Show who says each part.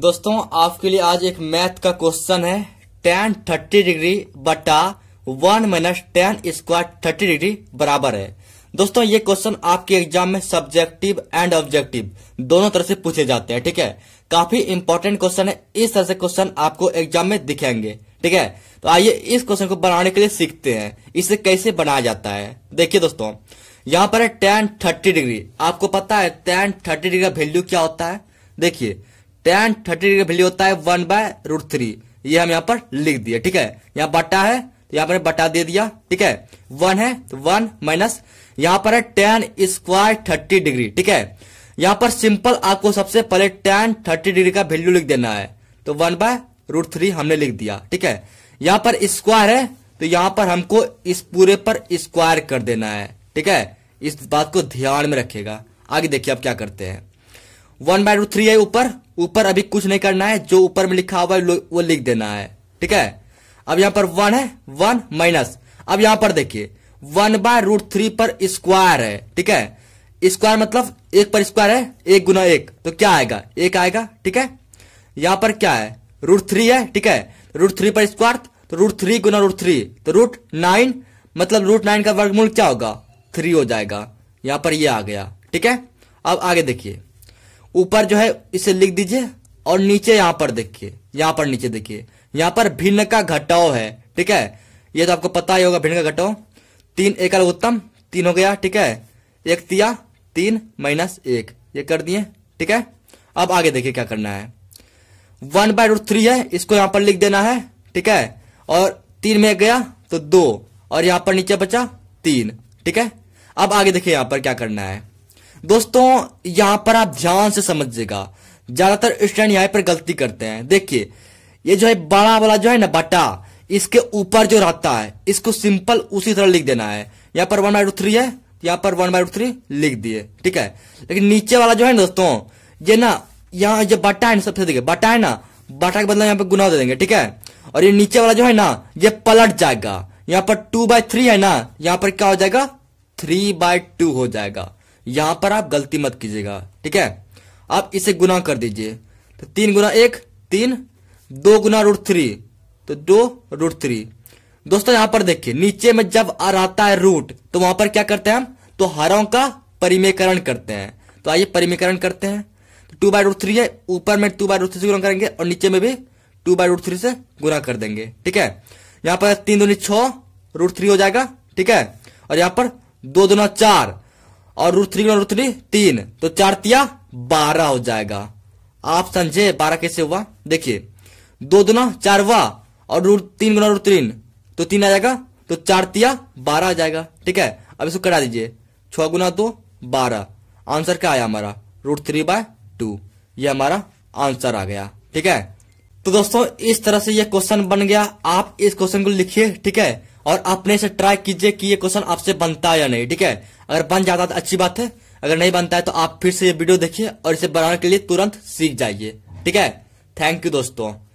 Speaker 1: दोस्तों आपके लिए आज एक मैथ का क्वेश्चन है टेन थर्टी डिग्री बटा one minus tan square thirty degree बराबर है दोस्तों ये क्वेश्चन आपके एग्जाम में सब्जेक्टिव एंड ऑब्जेक्टिव दोनों तरह से पूछे जाते हैं ठीक है काफी इंपॉर्टेंट क्वेश्चन है इस तरह से क्वेश्चन आपको एग्जाम में दिखेंगे ठीक है तो आइए इस क्वेश्चन को बनाने के लिए सीखते हैं इसे कैसे बनाया जाता है देखिए दोस्तों यहाँ पर है टेन थर्टी डिग्री आपको पता है टेन थर्टी डिग्री का वैल्यू क्या होता है देखिए टेन थर्टी का वैल्यू होता है वन बाय रूट थ्री ये हम यहाँ पर लिख दिए ठीक है यहाँ बटा है तो यहाँ पर बटा दे दिया ठीक है वन है तो वन माइनस यहाँ पर है टेन स्क्वायर थर्टी डिग्री ठीक है यहाँ पर सिंपल आपको सबसे पहले टेन थर्टी डिग्री का वैल्यू लिख देना है तो वन बाय रूट थ्री हमने लिख दिया ठीक है यहाँ पर स्क्वायर है तो यहाँ पर हमको इस पूरे पर स्क्वायर कर देना है ठीक है इस बात को ध्यान में रखेगा आगे देखिए आप क्या करते हैं वन बाय रूट थ्री है ऊपर ऊपर अभी कुछ नहीं करना है जो ऊपर में लिखा हुआ है वो लिख देना है ठीक है अब यहाँ पर वन है वन माइनस अब यहां पर देखिए वन बाय रूट थ्री पर स्क्वायर है ठीक है स्क्वायर मतलब एक पर स्क्वायर है एक गुना एक तो क्या आएगा एक आएगा ठीक है यहाँ पर क्या है रूट थ्री है ठीक है रूट थ्री पर स्क्वायर तो रूट थ्री गुना रूट थ्री तो रूट नाइन मतलब रूट नाइन का वर्गमूल क्या होगा थ्री हो जाएगा यहां पर ये यह आ गया ठीक है अब आगे देखिए ऊपर जो है इसे लिख दीजिए और नीचे यहां पर देखिए यहां पर नीचे देखिए यहां पर भिन्न का घटाव है ठीक है ये तो आपको पता ही होगा भिन्न का घटाव तीन एकल उत्तम तीन हो गया ठीक है एक तिया तीन माइनस एक ये कर दिए ठीक है अब आगे देखिए क्या करना है वन बाय रूट थ्री है इसको यहां पर लिख देना है ठीक है और तीन में गया तो दो और यहां पर नीचे बचा तीन ठीक है अब आगे देखिए यहां पर क्या करना है दोस्तों यहां पर आप ध्यान से समझिएगा ज्यादातर स्टूडेंट यहां पर गलती करते हैं देखिए ये जो है बड़ा वाला जो है ना बटा इसके ऊपर जो रहता है इसको सिंपल उसी तरह लिख देना है यहाँ पर वन बाय टू थ्री है यहाँ पर वन बाय टू थ्री लिख दिए ठीक है लेकिन नीचे वाला जो है ना दोस्तों ये ना यहाँ जो बटा है ना सबसे देखिए बटा है ना बटा के बदला यहाँ पर गुना दे देंगे ठीक है और ये नीचे वाला जो है ना ये पलट जाएगा यहाँ पर टू बाय थ्री है ना यहाँ पर क्या हो जाएगा थ्री बाय टू हो जाएगा यहां पर आप गलती मत कीजिएगा ठीक है आप इसे गुना कर दीजिए तो तीन गुना एक तीन दो गुना रूट थ्री तो दो रूट थ्री दोस्तों यहां पर देखिए नीचे में जब आ रहा है रूट तो वहां पर क्या करते हैं हम तो हरों का परिमेकरण करते हैं तो आइए परिमेकरण करते हैं तो टू बाय रूट थ्री है ऊपर में टू बाय रूट थ्री से गुना करेंगे और नीचे में भी टू बाय रूट थ्री से गुना कर देंगे ठीक है यहां पर तीन दोनों छः रूट थ्री हो जाएगा ठीक है और यहां पर दो दोनों चार और रूट थ्री गुना रूट थ्री तीन तो चार तिया बारह हो जाएगा आप समझे बारह कैसे हुआ देखिए दो दुना चार हुआ और रूट तीन गुना रूट तीन तो तीन आ जाएगा तो चार तिया बारह आ जाएगा ठीक है अब इसको करा दीजिए छ गुना दो बारह आंसर क्या आया हमारा रूट थ्री बाय टू ये हमारा आंसर आ गया ठीक है तो दोस्तों इस तरह से यह क्वेश्चन बन गया आप इस क्वेश्चन को लिखिए ठीक है और अपने से ट्राई कीजिए कि ये क्वेश्चन आपसे बनता है या नहीं ठीक है अगर बन जाता तो अच्छी बात है अगर नहीं बनता है तो आप फिर से ये वीडियो देखिए और इसे बनाने के लिए तुरंत सीख जाइए ठीक है थैंक यू दोस्तों